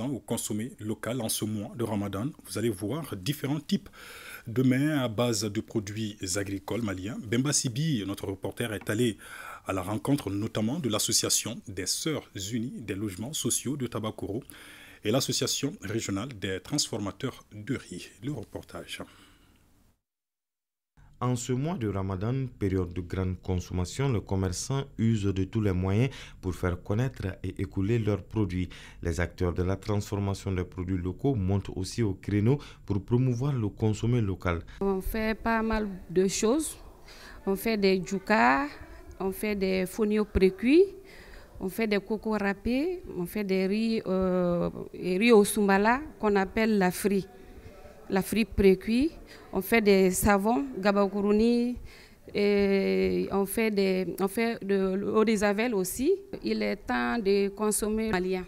Au consommer local en ce mois de Ramadan, vous allez voir différents types de mains à base de produits agricoles maliens. Bemba Sibi, notre reporter, est allé à la rencontre notamment de l'association des Sœurs Unies des logements sociaux de Tabakoro et l'association régionale des transformateurs de riz. Le reportage. En ce mois de Ramadan, période de grande consommation, les commerçants usent de tous les moyens pour faire connaître et écouler leurs produits. Les acteurs de la transformation des produits locaux montent aussi au créneau pour promouvoir le consommé local. On fait pas mal de choses. On fait des djoukas, on fait des pré précuits, on fait des cocos râpés, on fait des riz, euh, au sumbala qu'on appelle la frie la frite précuite, on fait des savons, gabakouruni, on fait, des, on fait de l'eau des avelles aussi. Il est temps de consommer malien,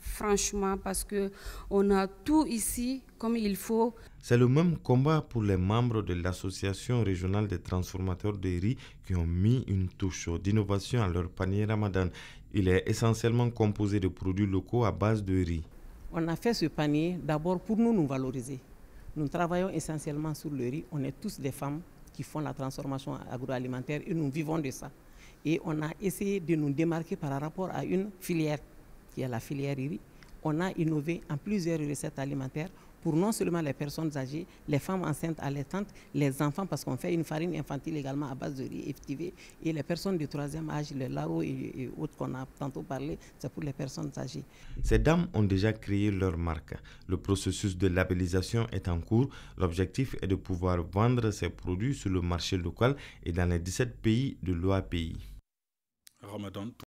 franchement, parce que on a tout ici comme il faut. C'est le même combat pour les membres de l'Association régionale des transformateurs de riz qui ont mis une touche d'innovation à leur panier ramadan. Il est essentiellement composé de produits locaux à base de riz. On a fait ce panier d'abord pour nous nous valoriser. Nous travaillons essentiellement sur le riz. On est tous des femmes qui font la transformation agroalimentaire et nous vivons de ça. Et on a essayé de nous démarquer par rapport à une filière qui est la filière riz on a innové en plusieurs recettes alimentaires pour non seulement les personnes âgées, les femmes enceintes allaitantes, les enfants, parce qu'on fait une farine infantile également à base de riz TV, et les personnes du troisième âge, le LAO et, et autres qu'on a tantôt parlé, c'est pour les personnes âgées. Ces dames ont déjà créé leur marque. Le processus de labellisation est en cours. L'objectif est de pouvoir vendre ces produits sur le marché local et dans les 17 pays de l'OAPI. Ramadan.